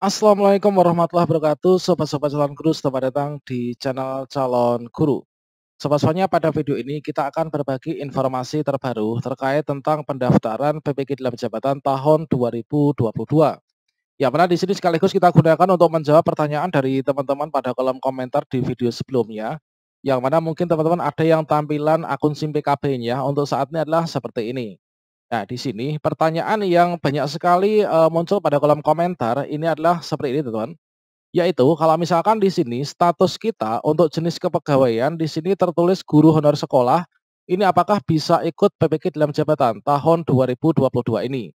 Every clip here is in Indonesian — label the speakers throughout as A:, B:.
A: Assalamualaikum warahmatullahi wabarakatuh, sobat-sobat calon guru, selamat datang di channel calon guru. Sobat-sobatnya pada video ini kita akan berbagi informasi terbaru terkait tentang pendaftaran PPG dalam jabatan tahun 2022. Ya mana di sini sekaligus kita gunakan untuk menjawab pertanyaan dari teman-teman pada kolom komentar di video sebelumnya. Yang mana mungkin teman-teman ada yang tampilan akun SIM PKB-nya untuk saat ini adalah seperti ini. Nah, di sini pertanyaan yang banyak sekali uh, muncul pada kolom komentar ini adalah seperti ini, teman. teman Yaitu kalau misalkan di sini status kita untuk jenis kepegawaian di sini tertulis guru honor sekolah, ini apakah bisa ikut PPK dalam jabatan tahun 2022 ini?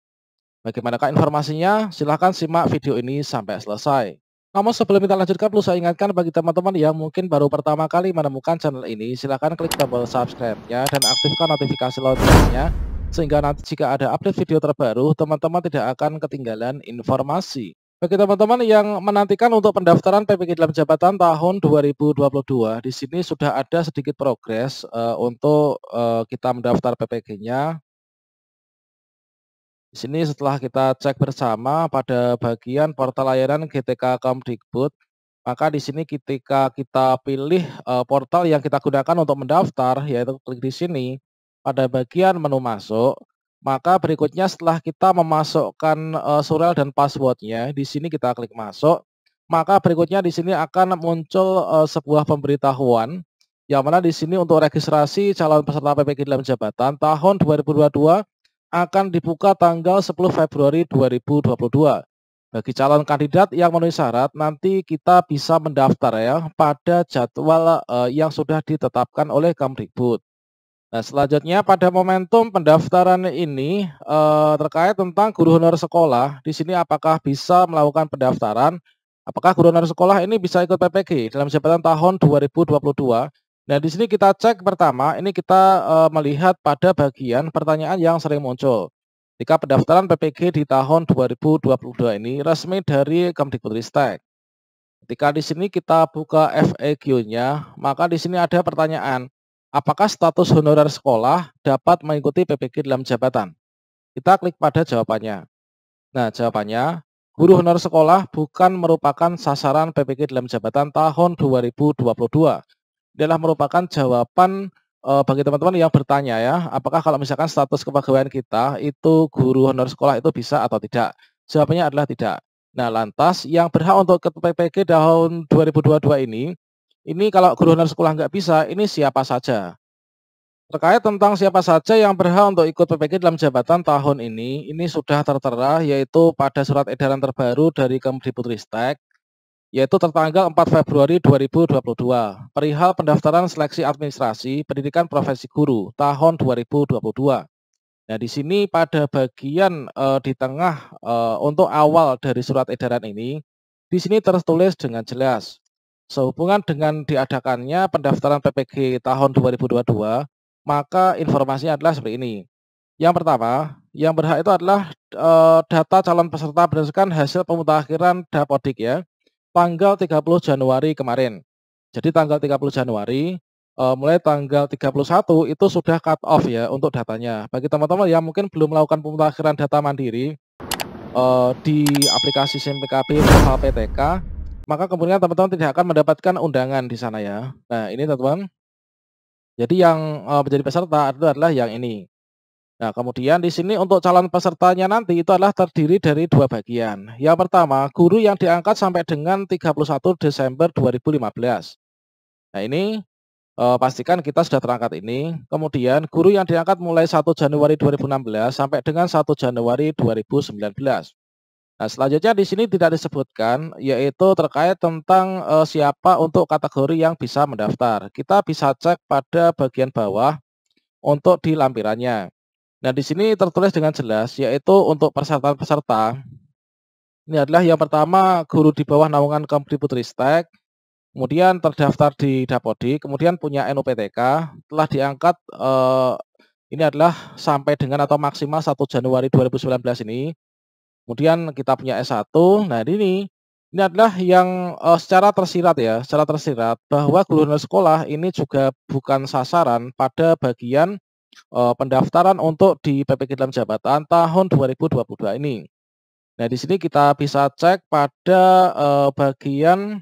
A: Bagaimanakah informasinya? Silahkan simak video ini sampai selesai. Namun sebelum kita lanjutkan, perlu saya ingatkan bagi teman-teman yang mungkin baru pertama kali menemukan channel ini, silahkan klik tombol subscribe-nya dan aktifkan notifikasi loncengnya sehingga nanti jika ada update video terbaru, teman-teman tidak akan ketinggalan informasi. Bagi teman-teman yang menantikan untuk pendaftaran PPG dalam jabatan tahun 2022, di sini sudah ada sedikit progres uh, untuk uh, kita mendaftar PPG-nya. Di sini setelah kita cek bersama pada bagian portal layanan GTK Kemdikbud, maka di sini ketika kita pilih uh, portal yang kita gunakan untuk mendaftar, yaitu klik di sini, pada bagian menu masuk, maka berikutnya setelah kita memasukkan uh, surel dan passwordnya, di sini kita klik masuk, maka berikutnya di sini akan muncul uh, sebuah pemberitahuan yang mana di sini untuk registrasi calon peserta PPG dalam jabatan tahun 2022 akan dibuka tanggal 10 Februari 2022. Bagi calon kandidat yang memenuhi syarat, nanti kita bisa mendaftar ya pada jadwal uh, yang sudah ditetapkan oleh Kamribut. Nah, selanjutnya pada momentum pendaftaran ini eh, terkait tentang guru honor sekolah. Di sini apakah bisa melakukan pendaftaran? Apakah guru honor sekolah ini bisa ikut PPG dalam jabatan tahun 2022? Nah, di sini kita cek pertama, ini kita eh, melihat pada bagian pertanyaan yang sering muncul. Jika pendaftaran PPG di tahun 2022 ini resmi dari Kemdikbudristek. Ketika di sini kita buka FAQ-nya, e maka di sini ada pertanyaan, Apakah status honorer sekolah dapat mengikuti PPG dalam jabatan? Kita klik pada jawabannya. Nah, jawabannya, guru honorer sekolah bukan merupakan sasaran PPG dalam jabatan tahun 2022. Adalah merupakan jawaban e, bagi teman-teman yang bertanya ya, apakah kalau misalkan status kepegawaian kita itu guru honorer sekolah itu bisa atau tidak? Jawabannya adalah tidak. Nah, lantas yang berhak untuk ke PPG tahun 2022 ini ini kalau guru honorer sekolah nggak bisa, ini siapa saja. Terkait tentang siapa saja yang berhak untuk ikut PPG dalam jabatan tahun ini, ini sudah tertera yaitu pada surat edaran terbaru dari Kemdikbudristek yaitu tertanggal 4 Februari 2022 perihal pendaftaran seleksi administrasi pendidikan profesi guru tahun 2022. Nah, di sini pada bagian uh, di tengah uh, untuk awal dari surat edaran ini, di sini tertulis dengan jelas Sehubungan dengan diadakannya pendaftaran PPG tahun 2022, maka informasinya adalah seperti ini. Yang pertama, yang berhak itu adalah e, data calon peserta berdasarkan hasil pemutakhiran Dapodik ya, tanggal 30 Januari kemarin. Jadi tanggal 30 Januari, e, mulai tanggal 31 itu sudah cut off ya untuk datanya. Bagi teman-teman yang mungkin belum melakukan pemutakhiran data mandiri eh, di aplikasi SIMPKB PTK, maka kemudian teman-teman tidak akan mendapatkan undangan di sana ya. Nah, ini teman-teman. Jadi yang menjadi peserta itu adalah yang ini. Nah, kemudian di sini untuk calon pesertanya nanti itu adalah terdiri dari dua bagian. Yang pertama, guru yang diangkat sampai dengan 31 Desember 2015. Nah, ini pastikan kita sudah terangkat ini. Kemudian guru yang diangkat mulai 1 Januari 2016 sampai dengan 1 Januari 2019. Nah, selanjutnya di sini tidak disebutkan yaitu terkait tentang e, siapa untuk kategori yang bisa mendaftar. Kita bisa cek pada bagian bawah untuk di lampirannya. Nah, di sini tertulis dengan jelas yaitu untuk persyaratan-peserta. Ini adalah yang pertama guru di bawah naungan Putri Stek, kemudian terdaftar di Dapodi, kemudian punya NUPTK, telah diangkat e, ini adalah sampai dengan atau maksimal 1 Januari 2019 ini Kemudian kita punya S1. Nah, ini ini adalah yang uh, secara tersirat ya, secara tersirat bahwa guru sekolah ini juga bukan sasaran pada bagian uh, pendaftaran untuk di PPK dalam jabatan tahun 2022 ini. Nah, di sini kita bisa cek pada uh, bagian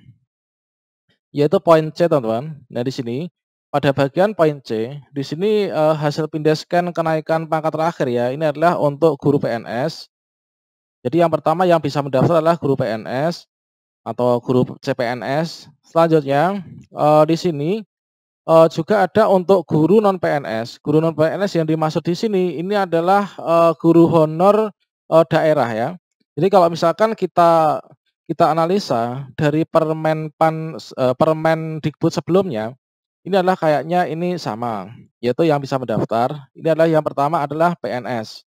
A: yaitu poin C, teman-teman. Nah, di sini pada bagian poin C, di sini uh, hasil pindah scan kenaikan pangkat terakhir ya. Ini adalah untuk guru PNS jadi yang pertama yang bisa mendaftar adalah guru PNS atau guru CPNS. Selanjutnya uh, di sini uh, juga ada untuk guru non PNS. Guru non PNS yang dimaksud di sini ini adalah uh, guru honor uh, daerah ya. Jadi kalau misalkan kita kita analisa dari permen pan uh, permen Dikbud sebelumnya ini adalah kayaknya ini sama yaitu yang bisa mendaftar ini adalah yang pertama adalah PNS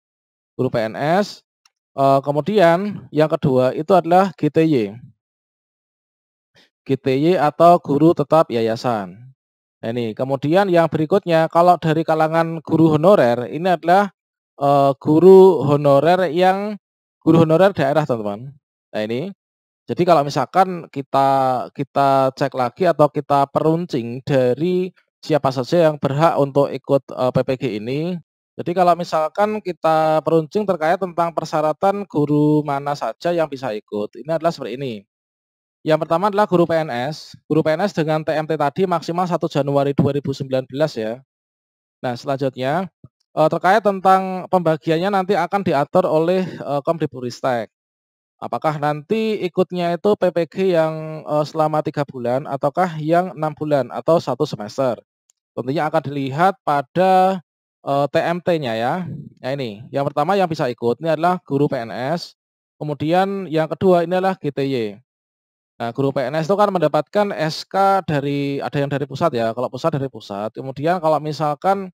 A: guru PNS Uh, kemudian yang kedua itu adalah GTY. GTY atau guru tetap yayasan. Nah, ini. Kemudian yang berikutnya kalau dari kalangan guru honorer ini adalah uh, guru honorer yang guru honorer daerah, teman-teman. Nah, ini. Jadi kalau misalkan kita kita cek lagi atau kita peruncing dari siapa saja yang berhak untuk ikut uh, eh, PPG ini, jadi kalau misalkan kita peruncing terkait tentang persyaratan guru mana saja yang bisa ikut. Ini adalah seperti ini. Yang pertama adalah guru PNS. Guru PNS dengan TMT tadi maksimal 1 Januari 2019 ya. Nah, selanjutnya eh, terkait tentang pembagiannya nanti akan diatur oleh eh, Komdipuristek. Apakah nanti ikutnya itu PPG yang eh, selama tiga bulan ataukah yang enam bulan atau satu semester? Tentunya akan dilihat pada uh, eh, TMT-nya ya. Ya ini, yang pertama yang bisa ikut ini adalah guru PNS. Kemudian yang kedua ini adalah GTY. Nah, guru PNS itu kan mendapatkan SK dari ada yang dari pusat ya. Kalau pusat dari pusat. Kemudian kalau misalkan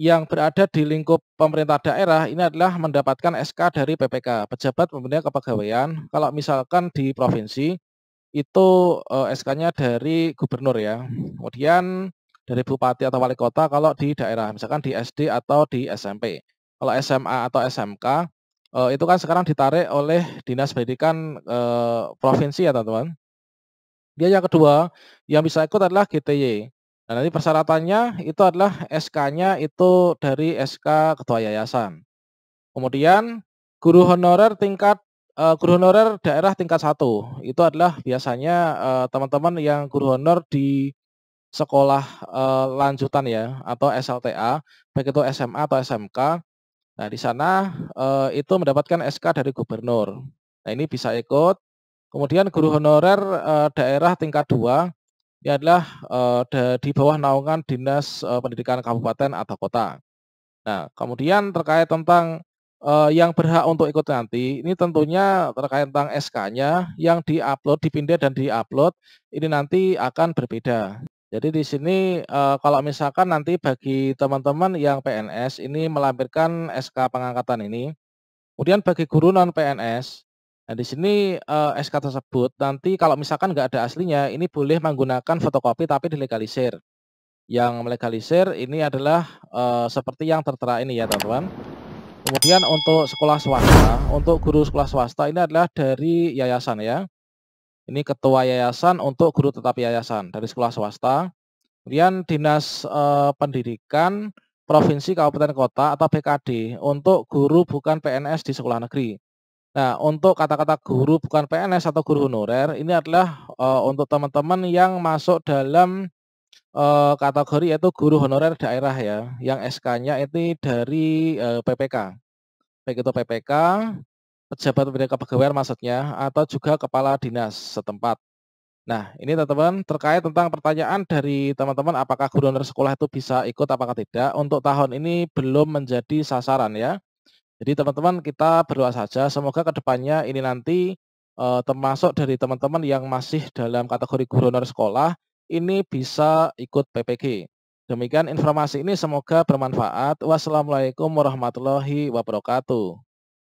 A: yang berada di lingkup pemerintah daerah ini adalah mendapatkan SK dari PPK, pejabat pembina kepegawaian. Kalau misalkan di provinsi itu eh, SK-nya dari gubernur ya. Kemudian dari bupati atau wali kota kalau di daerah, misalkan di SD atau di SMP. Kalau SMA atau SMK eh, itu kan sekarang ditarik oleh dinas pendidikan eh, provinsi ya teman-teman. Dia yang kedua yang bisa ikut adalah GTY. Nah, nanti persyaratannya itu adalah SK-nya itu dari SK ketua yayasan. Kemudian guru honorer tingkat uh, guru honorer daerah tingkat satu itu adalah biasanya eh, teman-teman uh, yang guru honor di sekolah eh, lanjutan ya atau SLTA baik itu SMA atau SMK. Nah di sana eh, itu mendapatkan SK dari gubernur. Nah ini bisa ikut. Kemudian guru honorer eh, daerah tingkat dua ini adalah de, di bawah naungan dinas pendidikan kabupaten atau kota. Nah kemudian terkait tentang yang berhak untuk ikut nanti ini tentunya terkait tentang SK-nya yang diupload, dipindah dan diupload ini nanti akan berbeda. Jadi di sini eh, kalau misalkan nanti bagi teman-teman yang PNS ini melampirkan SK pengangkatan ini, kemudian bagi guru non PNS, nah di sini eh, SK tersebut nanti kalau misalkan nggak ada aslinya, ini boleh menggunakan fotokopi tapi dilegalisir. Yang melegalisir ini adalah eh, seperti yang tertera ini ya teman-teman. Kemudian untuk sekolah swasta, untuk guru sekolah swasta ini adalah dari yayasan ya ini ketua yayasan untuk guru tetap yayasan dari sekolah swasta. Kemudian Dinas eh, Pendidikan Provinsi Kabupaten Kota atau PKD untuk guru bukan PNS di sekolah negeri. Nah, untuk kata-kata guru bukan PNS atau guru honorer ini adalah eh, untuk teman-teman yang masuk dalam eh, kategori yaitu guru honorer daerah ya, yang SK-nya itu dari PPK. Baik itu PPK, pejabat pembina kepegawaian maksudnya, atau juga kepala dinas setempat. Nah, ini teman-teman terkait tentang pertanyaan dari teman-teman apakah guru honorer sekolah itu bisa ikut apakah tidak. Untuk tahun ini belum menjadi sasaran ya. Jadi teman-teman kita berdoa saja semoga kedepannya ini nanti e, termasuk dari teman-teman yang masih dalam kategori guru honorer sekolah ini bisa ikut PPG. Demikian informasi ini semoga bermanfaat. Wassalamualaikum warahmatullahi wabarakatuh.